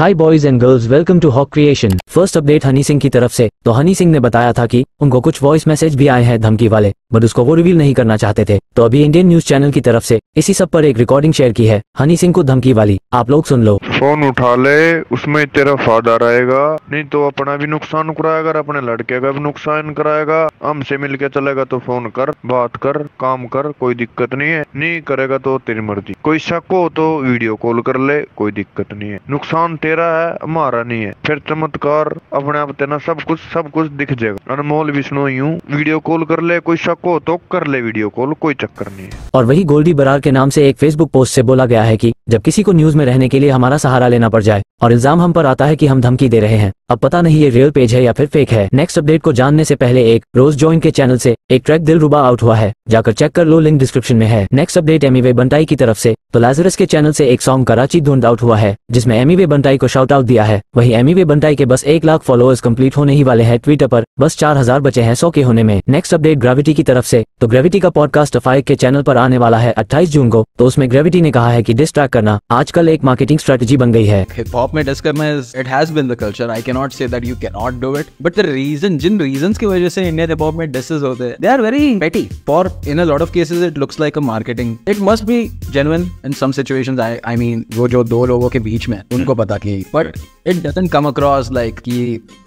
Hi boys and girls welcome to hawk creation first update honey Singh की तरफ से तो हनी सिंह ने बताया था कि उनको कुछ वॉइस मैसेज भी आए हैं धमकी वाले बट उसको वो रिवील नहीं करना चाहते थे तो अभी इंडियन न्यूज चैनल की तरफ से इसी सब पर एक रिकॉर्डिंग शेयर की है हनी सिंह को धमकी वाली आप लोग सुन लो फोन उठा ले उसमें तेरा फायदा रहेगा नहीं तो अपना भी नुकसान कराएगा अपने लड़के का भी नुकसान कराएगा हमसे मिल के चलेगा तो फोन कर बात कर काम कर कोई दिक्कत नहीं है नहीं करेगा तो तेरी मर्जी कोई शक हो तो वीडियो कॉल कर ले कोई दिक्कत नहीं है नुकसान तेरा है हमारा नहीं है फिर चमत्कार अपने आप तेना सब कुछ सब कुछ दिख जाएगा अनमोल विष्णु यूँ वीडियो कॉल कर ले कोई शक को तो कर ले वीडियो कॉल कोई चक्कर नहीं है और वही गोल्डी बरार के नाम से एक फेसबुक पोस्ट से बोला गया है कि जब किसी को न्यूज में रहने के लिए हमारा सहारा लेना पड़ जाए और इल्जाम हम पर आता है कि हम धमकी दे रहे हैं अब पता नहीं ये रियल पेज है या फिर फेक है नेक्स्ट अपडेट को जानने से पहले एक रोज जॉइन के चैनल से एक ट्रैक दिल रुबा आउट हुआ है जाकर चेक कर लो लिंक डिस्क्रिप्शन में है next update Emiway Bantai की तरफ से तो लाजरस के चैनल से एक सॉन्ग कराची ढूंढ आउट हुआ है जिसमें एमी वे बंटाई को शाउट आउट दिया है वहीं एमी वे बंटाई के बस एक लाख फॉलोअर्स कंप्लीट होने ही वाले हैं ट्विटर पर बस चार हजार बचे हैं सौ के होने में नेक्स्ट अपडेट ग्राविटी की तरफ से तो ग्रेविटी का पॉडकास्ट फाइव के चैनल पर आने वाला है 28 जून को तो उसमें ग्रेविटी ने कहा है कि डिस्ट्रैक्ट करना आजकल एक मार्केटिंग स्ट्रेटजी बन गई है हिप हॉप में डिस्क करना it has been the culture I can not say that you can not do it but the reason जिन रीजंस की वजह से इंडियन हिप हॉप में डिसेस होते हैं they are very petty for in a lot of cases it looks like a marketing it must be genuine in some situations I I mean वो जो दो लोगों के बीच में उनको पता कि but it doesn't come across like कि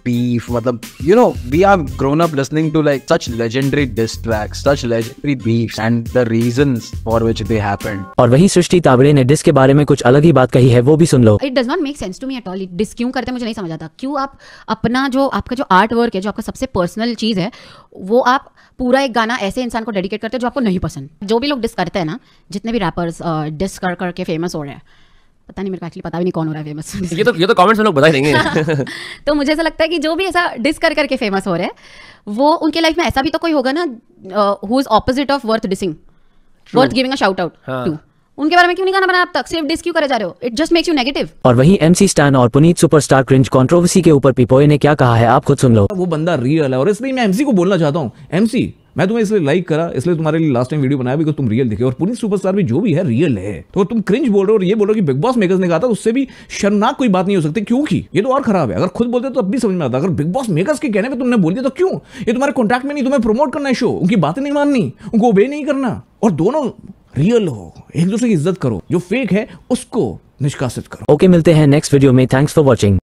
बीफ मतलब you know we are grown up listening to like such legendary diss tracks such legendary beefs and the reasons for which they happened. और सृष्टि ताबड़े ने डिस के बारे में कुछ अलग ही बात कही है वो भी सुन लो it does not make sense to me at all diss क्यों करते मुझे नहीं समझ आता क्यों आप अपना जो आपका जो आर्ट वर्क है जो आपका सबसे पर्सनल चीज है वो आप पूरा एक गाना ऐसे इंसान को डेडिकेट करते हैं जो आपको नहीं पसंद जो भी लोग डिस करते हैं ना जितने भी रैपर्स डिस कर करके फेमस हो रहे हैं पता नहीं मेरे को एक्चुअली पता भी नहीं कौन हो रहा है फेमस ये तो ये तो कमेंट्स में लोग बता देंगे तो मुझे ऐसा लगता है कि जो भी ऐसा डिस कर करके फेमस हो रहे हैं वो उनके लाइफ में ऐसा भी तो कोई होगा ना who is opposite of worth dissing worth giving a shout out to उनके बारे में क्यों नहीं गाना बना अब तक सिर्फ डिस क्यों करे जा रहे हो it just makes you negative और वहीं एमसी स्टैन और पुनीत सुपरस्टार क्रिंज कंट्रोवर्सी के ऊपर पिपोए ने क्या कहा है आप खुद सुन लो वो बंदा रियल है और इसलिए मैं एमसी को बोलना चाहता हूँ एमसी मैं तुम्हें इसलिए लाइक करा इसलिए तुम्हारे लिए लास्ट टाइम वीडियो बनाया बिकॉज तुम रियल दिखे और पुनीत सुपरस्टार भी जो भी है रियल है तो तुम क्रिंज बोल रहे हो और ये बोल रहे हो कि बिग बॉस मेकर्स ने कहा था उससे भी शर्मनाक कोई बात नहीं हो सकती क्योंकि ये तो और खराब है अगर खुद बोलते तो अब भी समझ में आता अगर बिग बॉस मेकर्स के कहने पर तुमने बोल दिया तो क्यों ये तुम्हारे कॉन्टैक्ट में नहीं तुम्हें प्रमोट करना है शो उनकी बातें नहीं माननी उनको ओबे नहीं करना और दोनों रियल हो एक दूसरे की इज्जत करो जो फेक है उसको निष्कासित करो ओके मिलते हैं नेक्स्ट वीडियो में थैंक्स फॉर वॉचिंग